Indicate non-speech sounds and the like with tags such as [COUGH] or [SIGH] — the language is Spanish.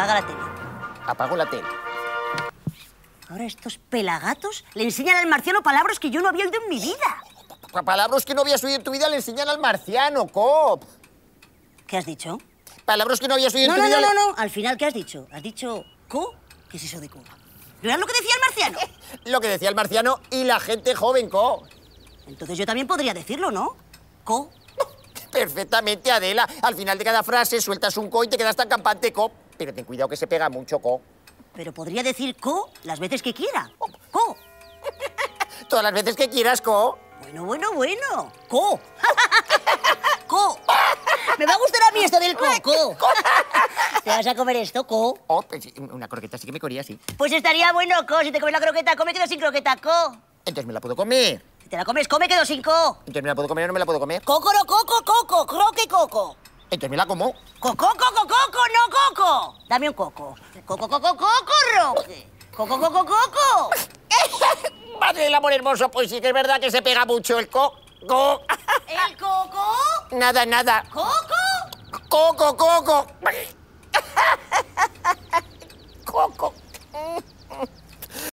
apaga la tele. Apago la tele. Ahora estos pelagatos le enseñan al marciano palabras que yo no había oído en mi vida. Palabras que no había oído en tu vida le enseñan al marciano, cop. ¿Qué has dicho? Palabras que no había oído en tu vida. no, no, no. Al final, ¿qué has dicho? ¿Has dicho co? ¿Qué es eso de co? ¿No era lo que decía el marciano? [LAUGHS] Lo que decía el marciano y la gente joven, co. Entonces yo también podría decirlo, ¿no? Co. [LAUGHS] Perfectamente, Adela. Al final de cada frase sueltas un co y te quedas tan campante, co pero ten cuidado que se pega mucho, co. Pero podría decir co las veces que quiera. Oh. Co. [LAUGHS] Todas las veces que quieras, co. Bueno, bueno, bueno. Co. [LAUGHS] co. Me va a gustar a mí esto del coco. [LAUGHS] ¿Te vas a comer esto, co? Oh, pues, una croqueta sí que me corría, sí. Pues estaría bueno, co. Si te comes la croqueta, come, sin croqueta, co. Entonces me la puedo comer. Si te la comes, come, quedo sin co. Entonces me la puedo comer o no me la puedo comer. no coco, coco, croque, coco. Entonces este, me la como. Coco, coco, coco, no coco. Dame un coco. Coco, coco, coco, Roque. Coco, coco, coco. [LAUGHS] Madre del amor hermoso, pues sí que es verdad que se pega mucho el coco. ¿El coco? Nada, nada. ¿Coco? Coco, coco. [LAUGHS] Coco.